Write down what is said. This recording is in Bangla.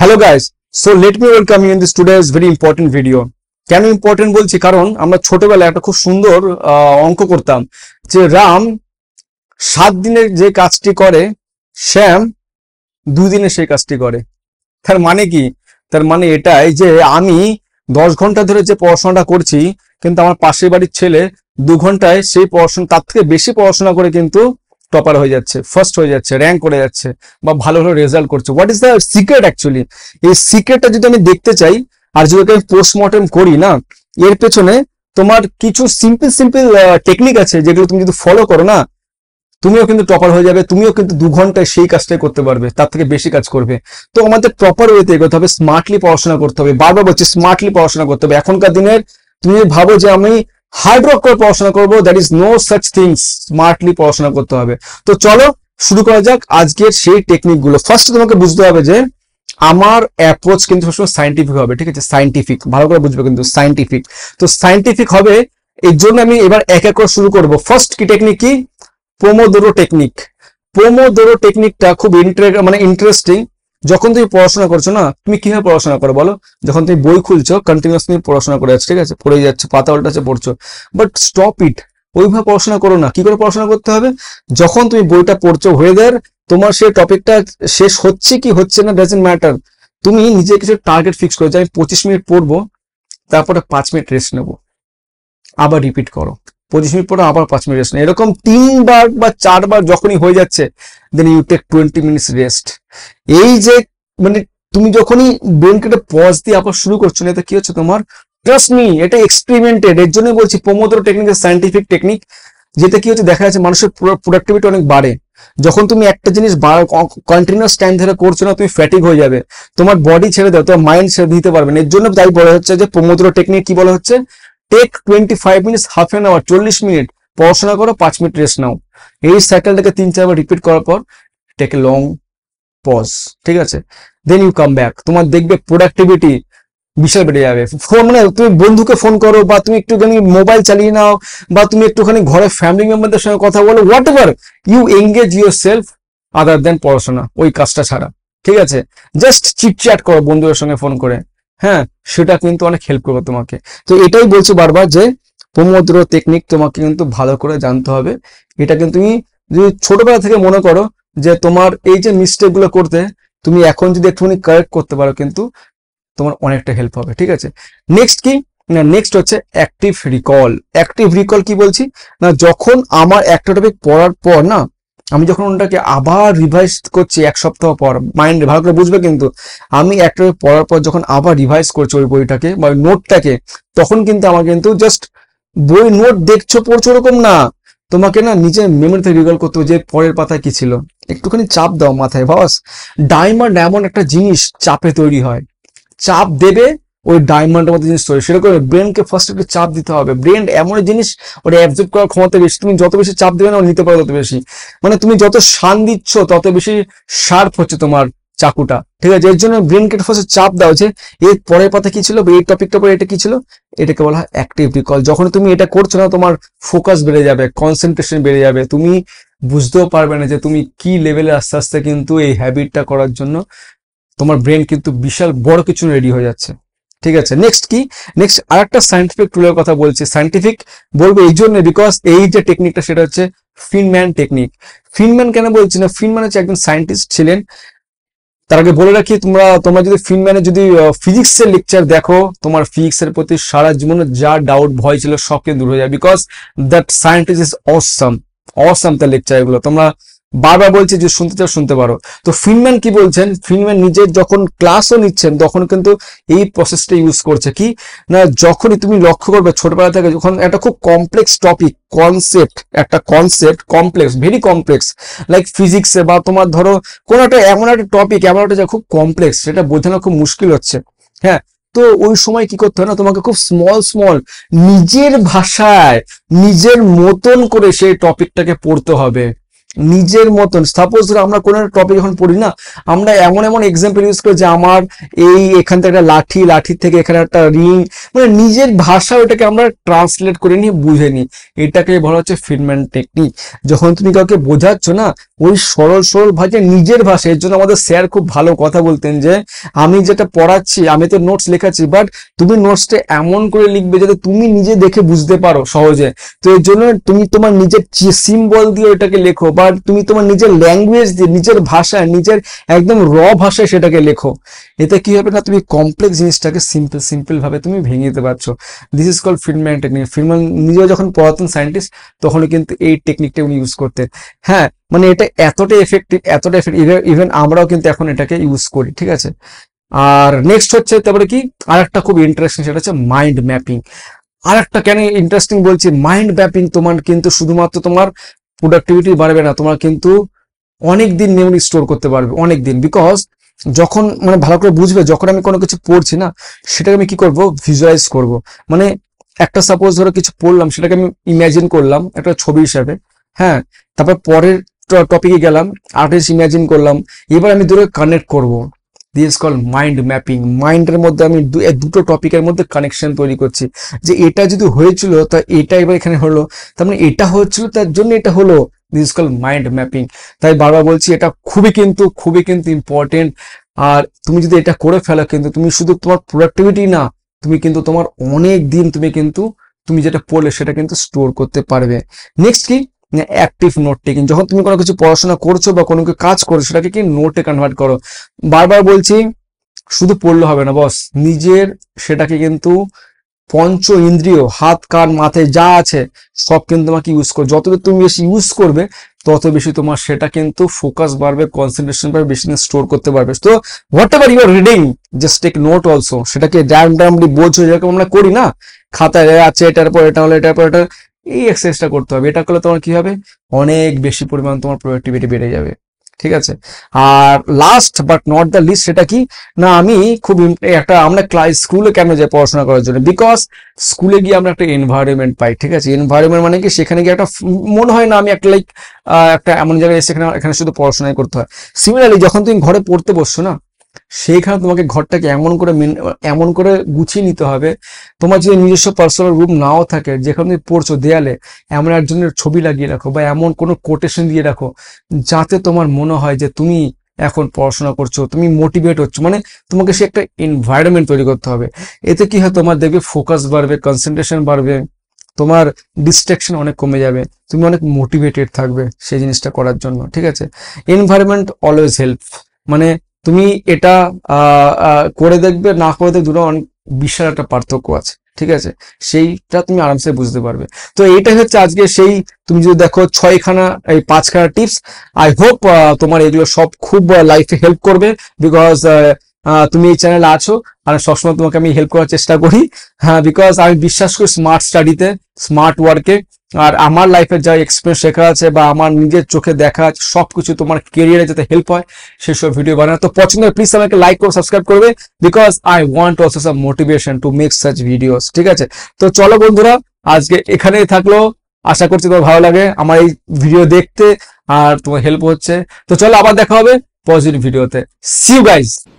hello guys so let me welcome you in this is very important video কেন ইম্পর্টেন্ট বলছি কারণ আমরা ছোটবেলায় একটা খুব সুন্দর অঙ্ক করতাম যে রাম সাত দিনের যে কাজটি করে শ্যাম দিনে সেই কাজটি করে তার মানে কি তার মানে এটাই যে আমি দশ ঘন্টা ধরে যে পড়াশোনাটা করছি কিন্তু আমার পাশের বাড়ির ছেলে দু ঘন্টায় সেই পড়াশোনা তার থেকে বেশি পড়াশোনা করে কিন্তু টপার হয়ে যাচ্ছে ফার্স্ট হয়ে যাচ্ছে র্যাঙ্ক করে যাচ্ছে বা ভালো ভালো রেজাল্ট করছে what is the secret actually এই সিক্রেটটা যদি আমি দেখতে চাই আর যদি আমি পোস্টমর্টম করি না এর পেছনে তোমার কিছু সিম্পল সিম্পল টেকনিক আছে যেগুলো তুমি যদি ফলো করো না তুমিও কিন্তু টপার হয়ে যাবে তুমিও কিন্তু দু ঘন্টায় সেই কাজটাই করতে পারবে তার থেকে বেশি কাজ করবে তো আমাদের প্রপার ওয়েতে এগোতে হবে স্মার্টলি পড়াশোনা করতে হবে বারবার বলছি স্মার্টলি পড়াশোনা করতে হবে এখনকার দিনের তুমি ভাবো যে আমি হার্ড করে পড়াশোনা করবো that is no such things smartly পড়াশোনা করতে হবে তো চলো শুরু করা যাক আজকের সেই টেকনিক গুলো ফার্স্ট তোমাকে বুঝতে হবে যে আমার অ্যাপ্রোচ কিন্তু সবসময় সাইন্টিফিক হবে ঠিক আছে সাইন্টিফিক ভালো করে বুঝবে কিন্তু সাইন্টিফিক তো সাইন্টিফিক হবে এর জন্য আমি এবার এক এক করে শুরু করব ফার্স্ট কি টেকনিক কি পোমোদোরো টেকনিক পোমোদোরো টেকনিকটা খুব ইন্টারে মানে ইন্টারেস্টিং যখন তুমি পড়াশোনা করছো না তুমি কিভাবে পড়াশোনা করো বলো যখন তুমি বই খুলছো কন্টিনিউয়াস তুমি পড়াশোনা করে যাচ্ছ ঠিক আছে পড়ে যাচ্ছে পাতা উল্টাচ্ছে পড়ছো বাট স্টপ ইট ওইভাবে পড়াশোনা করো না কি করে পড়াশোনা করতে হবে যখন তুমি বইটা পড়ছো ওয়েদার তোমার সেই টপিকটা শেষ হচ্ছে কি হচ্ছে না ডাজেন্ট ম্যাটার তুমি নিজে কিছু টার্গেট ফিক্স করেছো আমি পঁচিশ মিনিট পড়বো তারপরে পাঁচ মিনিট রেস্ট নেবো আবার রিপিট করো পঁচিশ মিনিট পরে আবার পাঁচ মিনিট রেস্ট নেই এরকম তিনবার বা চারবার যখনই হয়ে যাচ্ছে then you take twenty minutes rest এই যে মানে তুমি যখনই ব্রেনকেটে পজ দিয়ে আবার শুরু করছো না তো কি হচ্ছে তোমার ট্রাস্ট মি এটা এক্সপেরিমেন্টেড এর জন্য বলছি প্রমোদর টেকনিক সাইন্টিফিক টেকনিক যেটা কি হচ্ছে দেখা যাচ্ছে মানুষের প্রোডাক্টিভিটি অনেক বাড়ে যখন তুমি একটা জিনিস কন্টিনিউস টাইম ধরে করছো না তুমি ফ্যাটিক হয়ে যাবে তোমার বডি ছেড়ে দাও তোমার মাইন্ড ছেড়ে দিতে পারবে না এর জন্য তাই বলা হচ্ছে যে প্রমোদর টেকনিক কি বলা হচ্ছে take twenty five minutes half an hour চল্লিশ মিনিট পড়াশোনা করো পাঁচ মিনিট রেস্ট নাও এই সাইকেলটাকে তিন চারবার রিপিট করার পর টেক এ লং পজ ঠিক আছে দেন ইউ কাম ব্যাক তোমার দেখবে প্রোডাক্টিভিটি বিশাল বেড়ে যাবে ফোন মানে তুমি বন্ধুকে ফোন করো বা তুমি একটুখানি মোবাইল চালিয়ে নাও বা তুমি একটুখানি ঘরে ফ্যামিলি মেম্বারদের সঙ্গে কথা বলো whatever you engage yourself other than পড়াশোনা ওই কাজটা ছাড়া ঠিক আছে জাস্ট চিটচ্যাট করো বন্ধুদের সঙ্গে ফোন করে হ্যাঁ সেটা কিন্তু অনেক হেল্প করবে তোমাকে তো এটাই বলছো বারবার যে প্রমোদ্র টেকনিক তোমাকে কিন্তু ভালো করে জানতে হবে এটা কিন্তু তুমি যদি ছোটবেলা থেকে মনে করো যে তোমার এই যে মিস্টেকগুলো করতে তুমি এখন যদি একটুখানি কারেক্ট করতে পারো কিন্তু তোমার অনেকটা হেল্প হবে ঠিক আছে নেক্সট কি না নেক্সট হচ্ছে অ্যাক্টিভ রিকল অ্যাক্টিভ রিকল কি বলছি না যখন আমার একটা টপিক পড়ার পর না আমি যখন ওটাকে আবার রিভাইজ করছি এক সপ্তাহ পর মাইন্ডে ভালো করে বুঝবে কিন্তু আমি একটা পড়ার পর যখন আবার রিভাইজ করছি ওই বইটাকে বা নোটটাকে তখন কিন্তু আমার কিন্তু জাস্ট বই নোট দেখছো পড়ছো ওরকম না তোমাকে না নিজের মেমোরিতে রিগল করতে যে পরের পাতায় কি ছিল একটুখানি চাপ দাও মাথায় বস ডায়মন্ড এমন একটা জিনিস চাপে তৈরি হয় চাপ দেবে ওই ডায়মন্ডের মতো জিনিস তৈরি সেরকম ব্রেনকে ফার্স্ট একটু চাপ দিতে হবে ব্রেন এমন জিনিস ওটা অ্যাবজর্ব করার ক্ষমতা বেশি তুমি যত বেশি চাপ দেবে না নিতে পারো তত বেশি মানে তুমি যত শান দিচ্ছ তত বেশি শার্প হচ্ছে তোমার চাকুটা ঠিক আছে এর জন্য ব্রেনকে ফার্স্ট চাপ দাও যে এর পরের পাতা কি ছিল এই টপিকটা পরে এটা কি ছিল এটাকে বলা হয় অ্যাক্টিভ রিকল যখন তুমি এটা করছো না তোমার ফোকাস বেড়ে যাবে কনসেন্ট্রেশন বেড়ে যাবে তুমি বুঝতেও পারবে না যে তুমি কি লেভেলে আস্তে আস্তে কিন্তু এই হ্যাবিটটা করার জন্য তোমার ব্রেন কিন্তু বিশাল বড় কিছু রেডি হয়ে যাচ্ছে ঠিক আছে নেক্সট কি নেক্সট আর একটা সায়েন্টিফিক টুলের কথা বলছি সায়েন্টিফিক বলবো এই জন্য বিকজ এই যে টেকনিকটা সেটা হচ্ছে ফিনম্যান টেকনিক ফিনম্যান কেন বলছি না ফিনম্যান হচ্ছে একজন সায়েন্টিস্ট ছিলেন তার আগে বলে রাখি তোমরা তোমরা যদি ফিনম্যানের যদি ফিজিক্সের লেকচার দেখো তোমার ফিজিক্সের প্রতি সারা জীবনে যা ডাউট ভয় ছিল সবকে দূর হয়ে যায় because that scientist is awesome awesome তার লেকচার এগুলো তোমরা বারবার বলছে যে শুনতে চাও শুনতে পারো তো ফিনম্যান কি বলছেন ফিনম্যান নিজে যখন ক্লাসও নিচ্ছেন তখন কিন্তু এই প্রসেসটা ইউজ করছে কি না যখনই তুমি লক্ষ্য করবে ছোটবেলা থেকে যখন একটা খুব কমপ্লেক্স টপিক কনসেপ্ট একটা concept complex very complex like ফিজিক্সে বা তোমার ধরো কোনো একটা এমন একটা টপিক এমন একটা যা খুব কমপ্লেক্স সেটা বোঝানো খুব মুশকিল হচ্ছে হ্যাঁ তো ওই সময় কি করতে হয় না তোমাকে খুব স্মল স্মল নিজের ভাষায় নিজের মতন করে সেই টপিকটাকে পড়তে হবে নিজের মতন সাপোজ ধরো আমরা কোনো টপিক যখন পড়ি না আমরা এমন এমন এক্সাম্পল ইউজ করি যে আমার এই এখান থেকে একটা লাঠি লাঠির থেকে এখানে একটা রিং মানে নিজের ভাষা ওটাকে আমরা ট্রান্সলেট করে নিয়ে বুঝে নিই এটাকে বলা হচ্ছে ফিনম্যান টেকনিক যখন তুমি কাউকে বোঝাচ্ছ না ওই সরল সরল ভাষায় নিজের ভাষা এর জন্য আমাদের স্যার খুব ভালো কথা বলতেন যে আমি যেটা পড়াচ্ছি আমি তো নোটস লেখাচ্ছি বাট তুমি নোটসটা এমন করে লিখবে যাতে তুমি নিজে দেখে বুঝতে পারো সহজে তো এর জন্য তুমি তোমার নিজের সিম্বল দিয়ে ওটাকে লেখো বা তুমি তোমার নিজের ল্যাঙ্গুয়েজ দিয়ে নিজের ভাষা নিজের একদম র ভাষায় সেটাকে লেখো এতে কি হবে না তুমি কমপ্লেক্স জিনিসটাকে সিম্পল সিম্পল ভাবে তুমি ভেঙে ভেঙে দিতে পারছো this is call Feynman technique Feynman নিজেও যখন পড়াতেন সায়েন্টিস্ট তখন কিন্তু এই টেকনিকটা উনি ইউজ করতেন হ্যাঁ মানে এটা এতটা এফেক্টিভ এতটা এফেক্টিভ ইভেন আমরাও কিন্তু এখন এটাকে ইউজ করি ঠিক আছে আর নেক্সট হচ্ছে তারপরে কি আর একটা খুব ইন্টারেস্টিং সেটা হচ্ছে মাইন্ড ম্যাপিং আর একটা কেন ইন্টারেস্টিং বলছি মাইন্ড ম্যাপিং তোমার কিন্তু শুধুমাত্র তোমার প্রোডাক্টিভিটি বাড়বে না তোমার কিন্তু অনেক দিন মেমোরি স্টোর করতে পারবে অনেক দিন বিকজ যখন মানে ভালো করে বুঝবে যখন আমি কোনো কিছু পড়ছি না সেটাকে আমি কি করব ভিজুয়ালাইজ করব মানে একটা সাপোজ ধরো কিছু পড়লাম সেটাকে আমি ইমাজিন করলাম একটা ছবি হিসাবে হ্যাঁ তারপর পরের টপিকে গেলাম আর্টিস্ট ইমাজিন করলাম এবার আমি দুটোকে কানেক্ট করব দিস কল মাইন্ড ম্যাপিং মাইন্ডের মধ্যে আমি দুটো টপিকের মধ্যে কানেকশন তৈরি করছি যে এটা যদি হয়েছিল তা এটা এবার এখানে হলো তার মানে এটা হয়েছিল তার জন্য এটা হলো দিস কল মাইন্ড ম্যাপিং তাই বারবার বলছি এটা খুবই কিন্তু খুবই কিন্তু ইম্পর্টেন্ট আর তুমি যদি এটা করে ফেলো কিন্তু তুমি শুধু তোমার প্রোডাক্টিভিটি না তুমি কিন্তু তোমার অনেক দিন তুমি কিন্তু তুমি যেটা পড়লে সেটা কিন্তু স্টোর করতে পারবে নেক্সট কি অ্যাক্টিভ নোট টেকিং যখন তুমি কোনো কিছু পড়াশোনা করছো বা কোনো কিছু কাজ করছো সেটাকে কি নোটে কনভার্ট করো বারবার বলছি শুধু পড়লে হবে না বস নিজের সেটাকে কিন্তু পঞ্চ ইন্দ্রিয় হাত কান মাথায় যা আছে সব কিন্তু তোমাকে ইউজ করো যত তুমি বেশি ইউজ করবে তত বেশি তোমার সেটা কিন্তু ফোকাস বাড়বে কনসেন্ট্রেশন পাবে বেশি স্টোর করতে পারবে তো whatever your reading just take note also সেটাকে ড্যাম ড্যামলি বোঝো যেরকম আমরা করি না খাতায় আছে এটার পর এটা হলো এটার পর এটা এই এক্সারসাইজটা করতে হবে এটা করলে তোমার কি হবে অনেক বেশি পরিমাণ তোমার প্রোডাক্টিভিটি বেড়ে যাবে ঠিক আছে আর last but not the least সেটা কি না আমি খুব একটা আমরা ক্লাস স্কুলে কেন যাই পড়াশোনা করার জন্য বিকজ স্কুলে গিয়ে আমরা একটা এনভায়রনমেন্ট পাই ঠিক আছে এনভায়রনমেন্ট মানে কি সেখানে গিয়ে একটা মনে হয় না আমি একটা লাইক একটা এমন জায়গায় সেখানে এখানে শুধু পড়াশোনাই করতে হয় সিমিলারলি যখন তুমি ঘরে পড়তে বসছো না সেইখানে তোমাকে ঘরটাকে এমন করে এমন করে গুছিয়ে নিতে হবে তোমার যদি নিজস্ব পার্সোনাল রুম নাও থাকে যেখানে তুমি পড়ছো দেয়ালে এমন একজনের ছবি লাগিয়ে রাখো বা এমন কোনো কোটেশন দিয়ে রাখো যাতে তোমার মনে হয় যে তুমি এখন পড়াশোনা করছো তুমি মোটিভেট হচ্ছ মানে তোমাকে সে একটা এনভায়রনমেন্ট তৈরি করতে হবে এতে কি হয় তোমার দেখবে ফোকাস বাড়বে কনসেন্ট্রেশন বাড়বে তোমার ডিস্ট্রাকশন অনেক কমে যাবে তুমি অনেক মোটিভেটেড থাকবে সেই জিনিসটা করার জন্য ঠিক আছে এনভায়রনমেন্ট অলওয়েজ হেল্প মানে তুমি এটা করে দেখবে না করে দেখবে দুটো অনেক বিশাল একটা পার্থক্য আছে ঠিক আছে সেইটা তুমি আরামসে বুঝতে পারবে তো এইটা হচ্ছে আজকে সেই তুমি যদি দেখো ছয়খানা এই পাঁচখানা টিপস আই হোপ তোমার এগুলো সব খুব লাইফে হেল্প করবে বিকজ তুমি এই চ্যানেলে আছো আর সবসময় তোমাকে আমি হেল্প করার চেষ্টা করি হ্যাঁ বিকজ আমি বিশ্বাস করি স্মার্ট স্টাডিতে স্মার্ট ওয়ার্কে আর আমার লাইফের যা এক্সপিরিয়েন্স শেখা আছে বা আমার নিজের চোখে দেখা আছে সব কিছু তোমার কেরিয়ারে যাতে হেল্প হয় সেসব ভিডিও বানানো তো পছন্দ হয় প্লিজ আমাকে লাইক করে সাবস্ক্রাইব করবে because I want also some motivation to make such videos ঠিক আছে তো চলো বন্ধুরা আজকে এখানেই থাকলো আশা করছি তোমার ভালো লাগে আমার এই ভিডিও দেখতে আর তোমার হেল্প হচ্ছে তো চলো আবার দেখা হবে পজিটিভ ভিডিওতে সি গাইজ